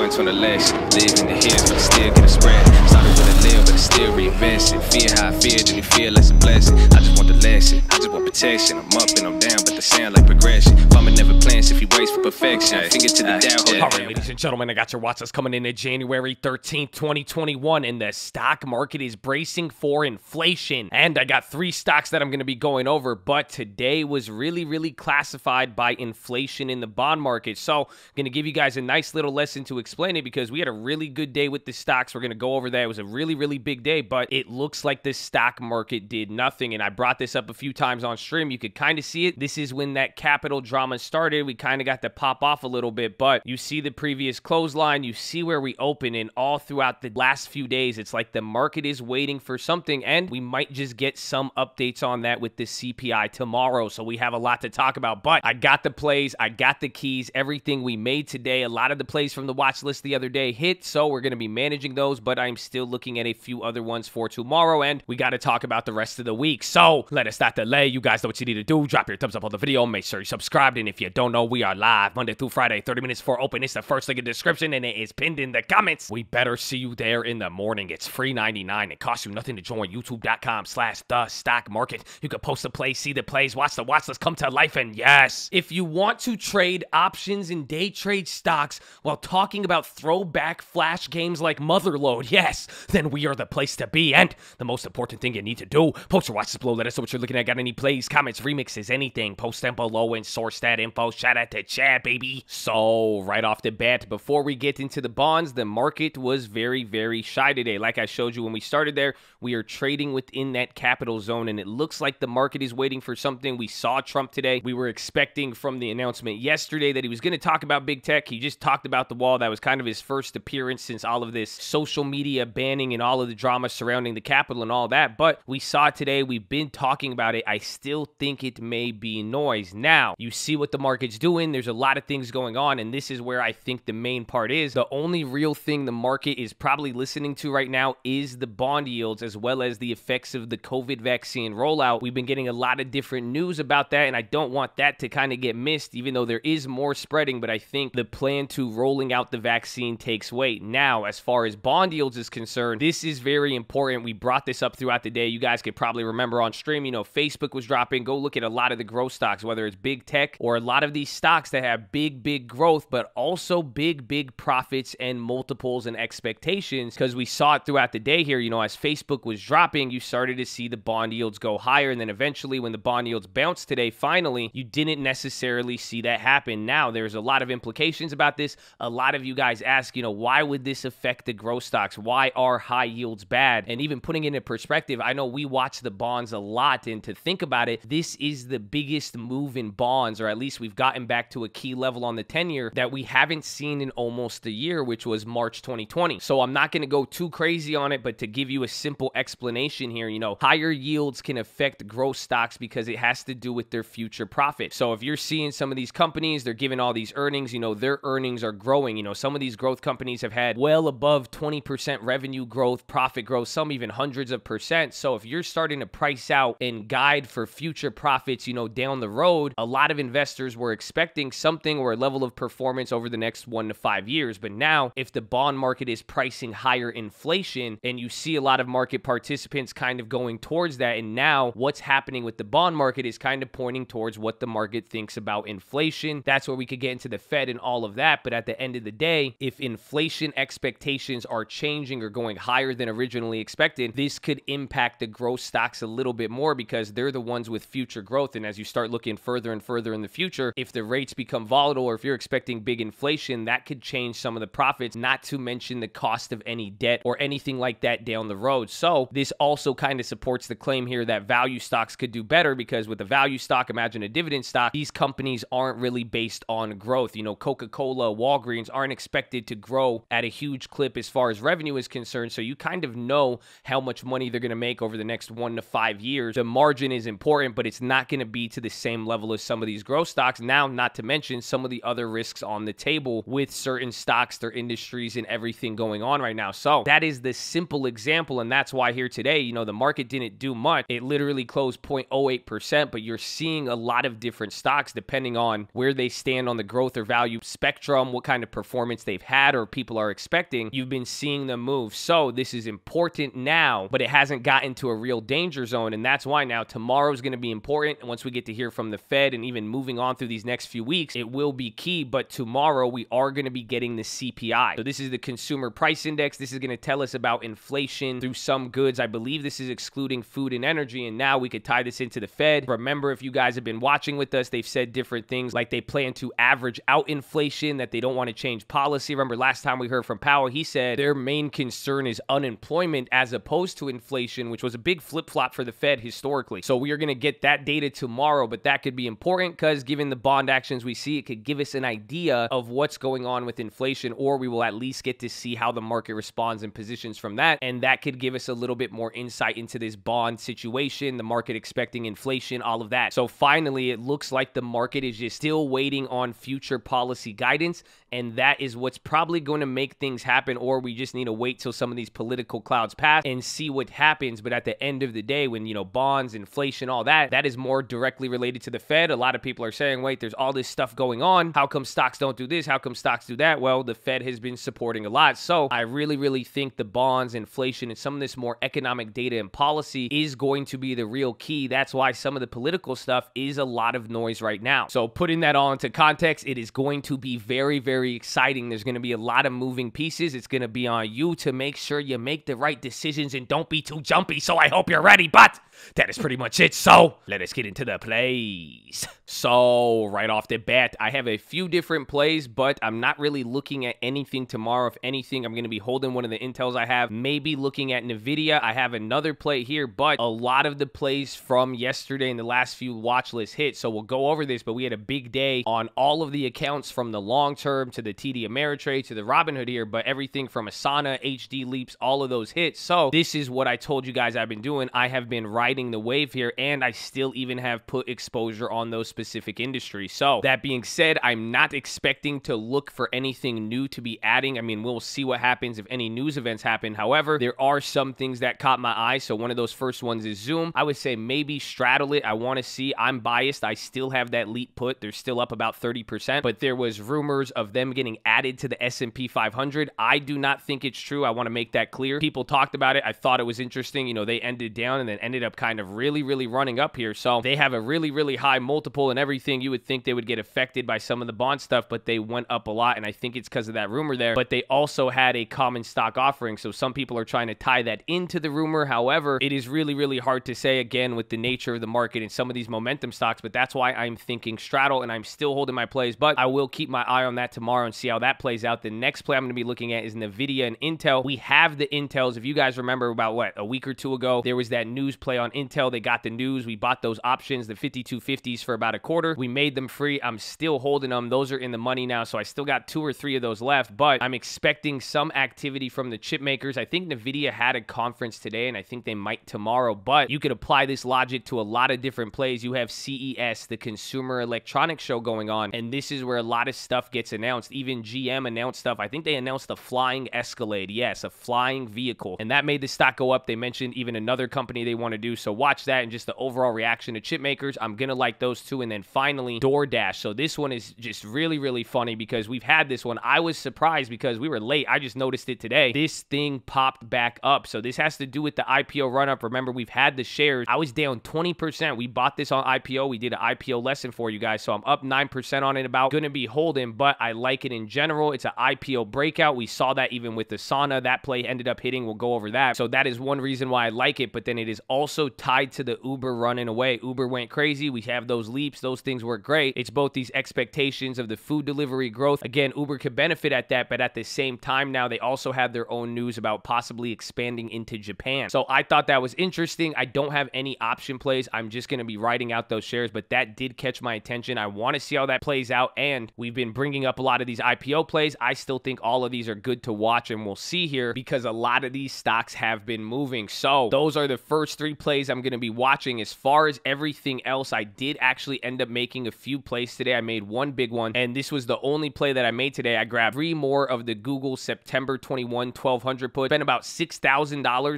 points on the list. Live in the here, but I still get a spread. Started with a live, but I still reinvest it. Fear how I feel, then you feel less a blessing. I just want the lesson. I just want protection. I'm up and I'm down, but the sound like progression. Mama never plans if he waits for perfection. Finger to the down. All right, ladies and gentlemen, I got your watches coming in at January 13th, 2021, and the stock market is bracing for inflation. And I got three stocks that I'm going to be going over, but today was really, really classified by inflation in the bond market. So I'm going to give you guys a nice little lesson to explain it because we had a really good day with the stocks. We're going to go over that. It was a really, really big day, but it looks like the stock market did nothing. And I brought this up a few times on stream, you could kind of see it. This is when that capital drama started. We kind of got to pop off a little bit, but you see the previous clothesline, you see where we open, and all throughout the last few days, it's like the market is waiting for something, and we might just get some updates on that with this CPI tomorrow. So we have a lot to talk about, but I got the plays, I got the keys, everything we made today. A lot of the plays from the watch list the other day hit, so we're going to be managing those, but I'm still looking at a few other ones for tomorrow, and we got to talk about the rest of the week. So let us not delay. You guys guys know what you need to do. Drop your thumbs up on the video. Make sure you're subscribed. And if you don't know, we are live Monday through Friday, 30 minutes for open. It's the first link in the description and it is pinned in the comments. We better see you there in the morning. It's free 99. It costs you nothing to join youtube.com slash the stock market. You can post the plays, see the plays, watch the watch list come to life. And yes, if you want to trade options and day trade stocks while talking about throwback flash games like Motherload, yes, then we are the place to be. And the most important thing you need to do, post your watch this below. Let us know what you're looking at. Got any plays? These comments, remixes, anything, post them below and source that info. Shout out to Chad, baby. So, right off the bat, before we get into the bonds, the market was very, very shy today. Like I showed you when we started there, we are trading within that capital zone, and it looks like the market is waiting for something. We saw Trump today. We were expecting from the announcement yesterday that he was going to talk about big tech. He just talked about the wall. That was kind of his first appearance since all of this social media banning and all of the drama surrounding the Capitol and all that. But we saw today, we've been talking about it. I still still think it may be noise. Now, you see what the market's doing. There's a lot of things going on, and this is where I think the main part is. The only real thing the market is probably listening to right now is the bond yields as well as the effects of the COVID vaccine rollout. We've been getting a lot of different news about that, and I don't want that to kind of get missed, even though there is more spreading, but I think the plan to rolling out the vaccine takes weight. Now, as far as bond yields is concerned, this is very important. We brought this up throughout the day. You guys could probably remember on stream, you know, Facebook was dropping shopping, go look at a lot of the growth stocks, whether it's big tech or a lot of these stocks that have big, big growth, but also big, big profits and multiples and expectations. Because we saw it throughout the day here. You know, as Facebook was dropping, you started to see the bond yields go higher. And then eventually, when the bond yields bounced today, finally, you didn't necessarily see that happen. Now, there's a lot of implications about this. A lot of you guys ask, you know, why would this affect the growth stocks? Why are high yields bad? And even putting it in perspective, I know we watch the bonds a lot, and to think about it, it, this is the biggest move in bonds, or at least we've gotten back to a key level on the 10 year that we haven't seen in almost a year, which was March 2020. So I'm not going to go too crazy on it, but to give you a simple explanation here, you know, higher yields can affect growth stocks because it has to do with their future profit. So if you're seeing some of these companies, they're giving all these earnings, you know, their earnings are growing. You know, some of these growth companies have had well above 20% revenue growth, profit growth, some even hundreds of percent. So if you're starting to price out and guide for future profits, you know, down the road, a lot of investors were expecting something or a level of performance over the next one to five years. But now, if the bond market is pricing higher inflation and you see a lot of market participants kind of going towards that, and now what's happening with the bond market is kind of pointing towards what the market thinks about inflation. That's where we could get into the Fed and all of that. But at the end of the day, if inflation expectations are changing or going higher than originally expected, this could impact the growth stocks a little bit more because they're the ones with future growth. And as you start looking further and further in the future, if the rates become volatile or if you're expecting big inflation, that could change some of the profits, not to mention the cost of any debt or anything like that down the road. So this also kind of supports the claim here that value stocks could do better because with a value stock, imagine a dividend stock, these companies aren't really based on growth. You know, Coca-Cola, Walgreens aren't expected to grow at a huge clip as far as revenue is concerned. So you kind of know how much money they're going to make over the next one to five years. The margin is important important, but it's not going to be to the same level as some of these growth stocks. Now, not to mention some of the other risks on the table with certain stocks, their industries, and everything going on right now. So that is the simple example. And that's why here today, you know, the market didn't do much. It literally closed 0.08%, but you're seeing a lot of different stocks depending on where they stand on the growth or value spectrum, what kind of performance they've had or people are expecting. You've been seeing them move. So this is important now, but it hasn't gotten to a real danger zone. And that's why now tomorrow's is going to be important. And once we get to hear from the Fed and even moving on through these next few weeks, it will be key. But tomorrow we are going to be getting the CPI. So this is the consumer price index. This is going to tell us about inflation through some goods. I believe this is excluding food and energy. And now we could tie this into the Fed. Remember, if you guys have been watching with us, they've said different things like they plan to average out inflation, that they don't want to change policy. Remember last time we heard from Powell, he said their main concern is unemployment as opposed to inflation, which was a big flip flop for the Fed historically. So we are going to get that data tomorrow, but that could be important because given the bond actions we see, it could give us an idea of what's going on with inflation, or we will at least get to see how the market responds and positions from that. And that could give us a little bit more insight into this bond situation, the market expecting inflation, all of that. So finally, it looks like the market is just still waiting on future policy guidance. And that is what's probably going to make things happen, or we just need to wait till some of these political clouds pass and see what happens. But at the end of the day, when, you know, bonds, inflation, all all that, that is more directly related to the Fed. A lot of people are saying, wait, there's all this stuff going on. How come stocks don't do this? How come stocks do that? Well, the Fed has been supporting a lot. So I really, really think the bonds, inflation, and some of this more economic data and policy is going to be the real key. That's why some of the political stuff is a lot of noise right now. So putting that all into context, it is going to be very, very exciting. There's going to be a lot of moving pieces. It's going to be on you to make sure you make the right decisions and don't be too jumpy. So I hope you're ready, but that is pretty much it. So so let us get into the plays. So right off the bat, I have a few different plays, but I'm not really looking at anything tomorrow. If anything, I'm going to be holding one of the intels I have, maybe looking at NVIDIA. I have another play here, but a lot of the plays from yesterday and the last few watch hits. hit. So we'll go over this, but we had a big day on all of the accounts from the long term to the TD Ameritrade to the Robinhood here, but everything from Asana, HD Leaps, all of those hits. So this is what I told you guys I've been doing. I have been riding the wave here and and I still even have put exposure on those specific industries. So that being said, I'm not expecting to look for anything new to be adding. I mean, we'll see what happens if any news events happen. However, there are some things that caught my eye. So one of those first ones is Zoom. I would say maybe straddle it. I want to see. I'm biased. I still have that leap put. They're still up about 30%, but there was rumors of them getting added to the S&P 500. I do not think it's true. I want to make that clear. People talked about it. I thought it was interesting. You know, they ended down and then ended up kind of really, really running up here. So they have a really, really high multiple and everything. You would think they would get affected by some of the bond stuff, but they went up a lot. And I think it's because of that rumor there. But they also had a common stock offering. So some people are trying to tie that into the rumor. However, it is really, really hard to say again with the nature of the market and some of these momentum stocks. But that's why I'm thinking straddle and I'm still holding my plays. But I will keep my eye on that tomorrow and see how that plays out. The next play I'm going to be looking at is NVIDIA and Intel. We have the Intels. If you guys remember about what, a week or two ago, there was that news play on Intel. They got the news we bought those options, the 5250s for about a quarter. We made them free. I'm still holding them. Those are in the money now. So I still got two or three of those left, but I'm expecting some activity from the chip makers. I think NVIDIA had a conference today and I think they might tomorrow, but you could apply this logic to a lot of different plays. You have CES, the Consumer Electronics Show going on, and this is where a lot of stuff gets announced. Even GM announced stuff. I think they announced the flying Escalade. Yes, a flying vehicle. And that made the stock go up. They mentioned even another company they want to do. So watch that and just the overall reaction to chip makers. I'm going to like those two. And then finally, DoorDash. So this one is just really, really funny because we've had this one. I was surprised because we were late. I just noticed it today. This thing popped back up. So this has to do with the IPO run up. Remember, we've had the shares. I was down 20%. We bought this on IPO. We did an IPO lesson for you guys. So I'm up 9% on it about going to be holding, but I like it in general. It's an IPO breakout. We saw that even with the sauna. That play ended up hitting. We'll go over that. So that is one reason why I like it. But then it is also tied to the Uber were running away. Uber went crazy. We have those leaps. Those things were great. It's both these expectations of the food delivery growth. Again, Uber could benefit at that, but at the same time now, they also have their own news about possibly expanding into Japan. So I thought that was interesting. I don't have any option plays. I'm just going to be writing out those shares, but that did catch my attention. I want to see how that plays out. And we've been bringing up a lot of these IPO plays. I still think all of these are good to watch and we'll see here because a lot of these stocks have been moving. So those are the first three plays I'm going to be watching as far as everything else, I did actually end up making a few plays today. I made one big one, and this was the only play that I made today. I grabbed three more of the Google September 21 1200 put. Spent about $6,000,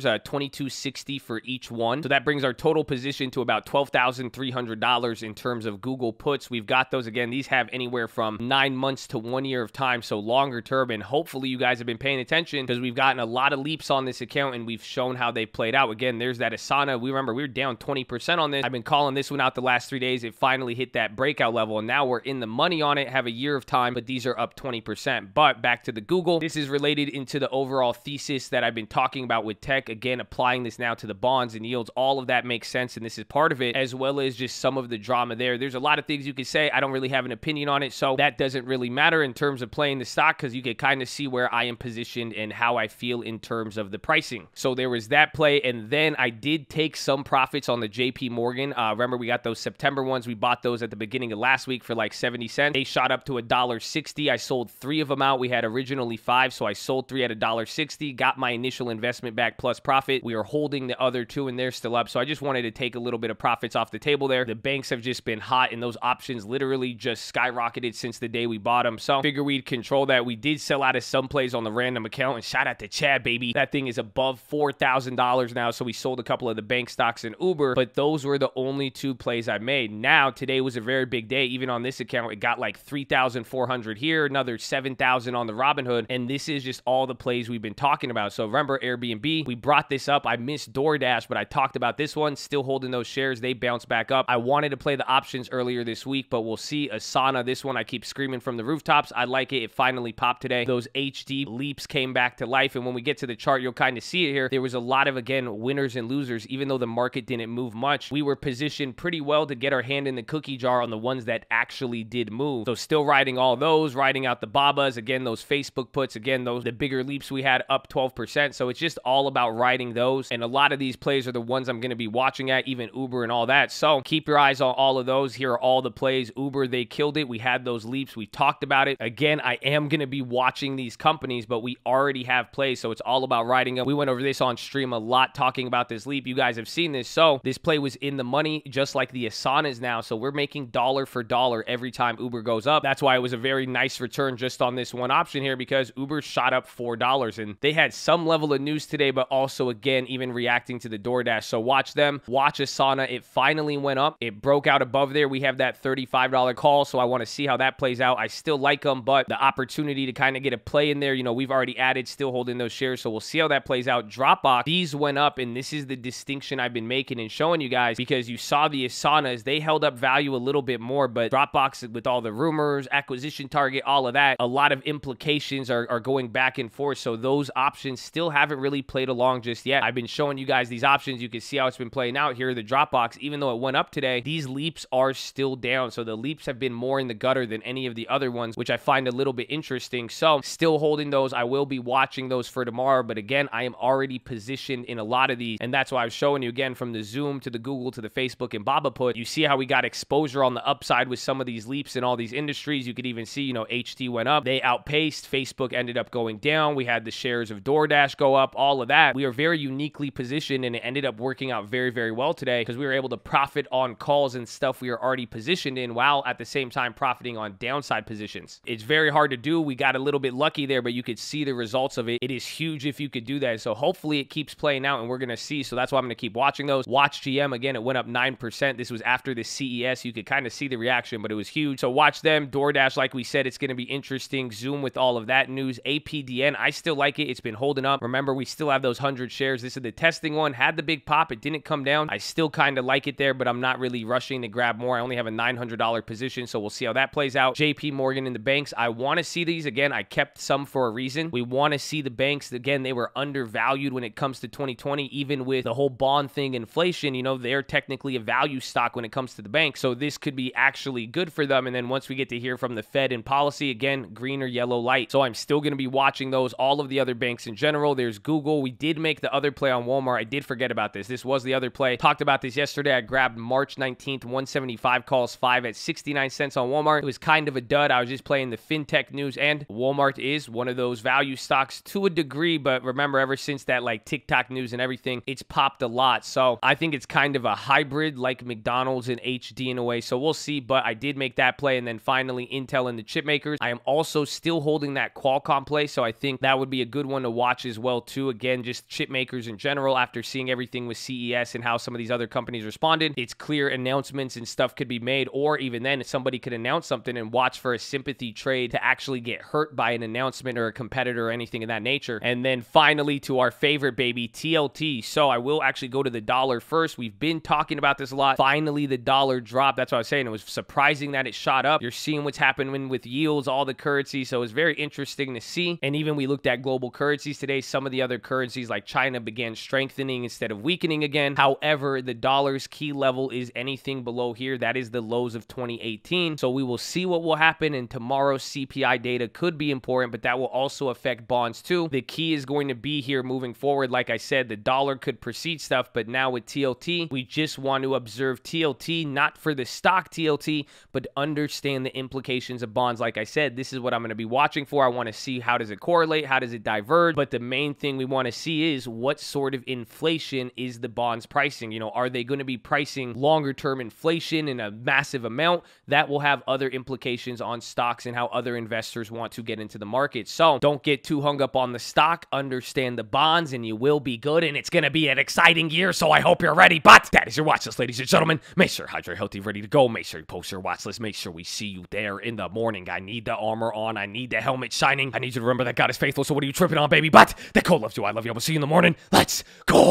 uh, 2260 for each one. So that brings our total position to about $12,300 in terms of Google puts. We've got those again. These have anywhere from nine months to one year of time, so longer term. And hopefully you guys have been paying attention because we've gotten a lot of leaps on this account and we've shown how they played out. Again, there's that Asana. We remember we were down 20% percent on this. I've been calling this one out the last three days. It finally hit that breakout level, and now we're in the money on it. Have a year of time, but these are up 20%. But back to the Google. This is related into the overall thesis that I've been talking about with tech. Again, applying this now to the bonds and yields, all of that makes sense, and this is part of it, as well as just some of the drama there. There's a lot of things you could say. I don't really have an opinion on it, so that doesn't really matter in terms of playing the stock because you can kind of see where I am positioned and how I feel in terms of the pricing. So there was that play, and then I did take some profits on the J JP Morgan. Uh, remember, we got those September ones. We bought those at the beginning of last week for like 70 cents. They shot up to a dollar sixty. I sold three of them out. We had originally five, so I sold three at a dollar sixty. Got my initial investment back plus profit. We are holding the other two, and they're still up. So I just wanted to take a little bit of profits off the table there. The banks have just been hot, and those options literally just skyrocketed since the day we bought them. So figure we'd control that. We did sell out of some plays on the random account, and shout out to Chad, baby. That thing is above four thousand dollars now. So we sold a couple of the bank stocks and Uber, but those were the only two plays I made. Now, today was a very big day. Even on this account, it got like 3,400 here, another 7,000 on the Robinhood. And this is just all the plays we've been talking about. So remember Airbnb, we brought this up. I missed DoorDash, but I talked about this one, still holding those shares. They bounced back up. I wanted to play the options earlier this week, but we'll see. Asana, this one I keep screaming from the rooftops. I like it. It finally popped today. Those HD leaps came back to life. And when we get to the chart, you'll kind of see it here. There was a lot of, again, winners and losers, even though the market didn't move much. We were positioned pretty well to get our hand in the cookie jar on the ones that actually did move. So still riding all those, riding out the Babas, again, those Facebook puts, again, those the bigger leaps we had up 12%. So it's just all about riding those. And a lot of these plays are the ones I'm going to be watching at, even Uber and all that. So keep your eyes on all of those. Here are all the plays. Uber, they killed it. We had those leaps. We talked about it. Again, I am going to be watching these companies, but we already have plays. So it's all about riding them. We went over this on stream a lot talking about this leap. You guys have seen this. So this play play was in the money, just like the Asana is now. So we're making dollar for dollar every time Uber goes up. That's why it was a very nice return just on this one option here because Uber shot up $4. And they had some level of news today, but also, again, even reacting to the DoorDash. So watch them. Watch Asana. It finally went up. It broke out above there. We have that $35 call. So I want to see how that plays out. I still like them, but the opportunity to kind of get a play in there, you know, we've already added, still holding those shares. So we'll see how that plays out. Dropbox, these went up. And this is the distinction I've been making and showing showing you guys because you saw the Asanas. They held up value a little bit more, but Dropbox with all the rumors, acquisition target, all of that, a lot of implications are, are going back and forth. So those options still haven't really played along just yet. I've been showing you guys these options. You can see how it's been playing out here. The Dropbox, even though it went up today, these leaps are still down. So the leaps have been more in the gutter than any of the other ones, which I find a little bit interesting. So still holding those. I will be watching those for tomorrow. But again, I am already positioned in a lot of these. And that's why I was showing you again from the Zoom to the Google, to the Facebook, and Baba Put, you see how we got exposure on the upside with some of these leaps in all these industries. You could even see, you know, HT went up, they outpaced, Facebook ended up going down. We had the shares of DoorDash go up, all of that. We are very uniquely positioned and it ended up working out very, very well today because we were able to profit on calls and stuff we are already positioned in while at the same time profiting on downside positions. It's very hard to do. We got a little bit lucky there, but you could see the results of it. It is huge if you could do that. So hopefully it keeps playing out and we're going to see. So that's why I'm going to keep watching those. Watch again, it went up 9%. This was after the CES. You could kind of see the reaction, but it was huge. So watch them. DoorDash, like we said, it's going to be interesting. Zoom with all of that news. APDN, I still like it. It's been holding up. Remember, we still have those 100 shares. This is the testing one. Had the big pop. It didn't come down. I still kind of like it there, but I'm not really rushing to grab more. I only have a $900 position, so we'll see how that plays out. JP Morgan in the banks. I want to see these. Again, I kept some for a reason. We want to see the banks. Again, they were undervalued when it comes to 2020, even with the whole bond thing, inflation. You you know, they're technically a value stock when it comes to the bank. So this could be actually good for them. And then once we get to hear from the Fed and policy, again, green or yellow light. So I'm still going to be watching those, all of the other banks in general. There's Google. We did make the other play on Walmart. I did forget about this. This was the other play. Talked about this yesterday. I grabbed March 19th, 175 calls five at 69 cents on Walmart. It was kind of a dud. I was just playing the fintech news and Walmart is one of those value stocks to a degree. But remember, ever since that like TikTok news and everything, it's popped a lot. So I think it's kind of a hybrid like McDonald's and HD in a way. So we'll see, but I did make that play. And then finally, Intel and the chip makers. I am also still holding that Qualcomm play. So I think that would be a good one to watch as well, too. Again, just chip makers in general, after seeing everything with CES and how some of these other companies responded, it's clear announcements and stuff could be made. Or even then, somebody could announce something and watch for a sympathy trade to actually get hurt by an announcement or a competitor or anything of that nature. And then finally, to our favorite baby, TLT. So I will actually go to the dollar first. We We've been talking about this a lot. Finally, the dollar dropped. That's what I was saying. It was surprising that it shot up. You're seeing what's happening with yields, all the currency. So it's very interesting to see. And even we looked at global currencies today. Some of the other currencies like China began strengthening instead of weakening again. However, the dollar's key level is anything below here. That is the lows of 2018. So we will see what will happen. And tomorrow's CPI data could be important, but that will also affect bonds too. The key is going to be here moving forward. Like I said, the dollar could precede stuff, but now with TLT, we just want to observe TLT, not for the stock TLT, but understand the implications of bonds. Like I said, this is what I'm going to be watching for. I want to see how does it correlate? How does it diverge? But the main thing we want to see is what sort of inflation is the bonds pricing? You know, are they going to be pricing longer term inflation in a massive amount? That will have other implications on stocks and how other investors want to get into the market. So don't get too hung up on the stock, understand the bonds, and you will be good. And it's going to be an exciting year. So I hope you're ready, but that is your watch list, ladies and gentlemen. Make sure Hydra healthy, ready to go. Make sure you post your watch list. Make sure we see you there in the morning. I need the armor on. I need the helmet shining. I need you to remember that God is faithful, so what are you tripping on, baby? But the code loves you. I love you. I will see you in the morning. Let's go.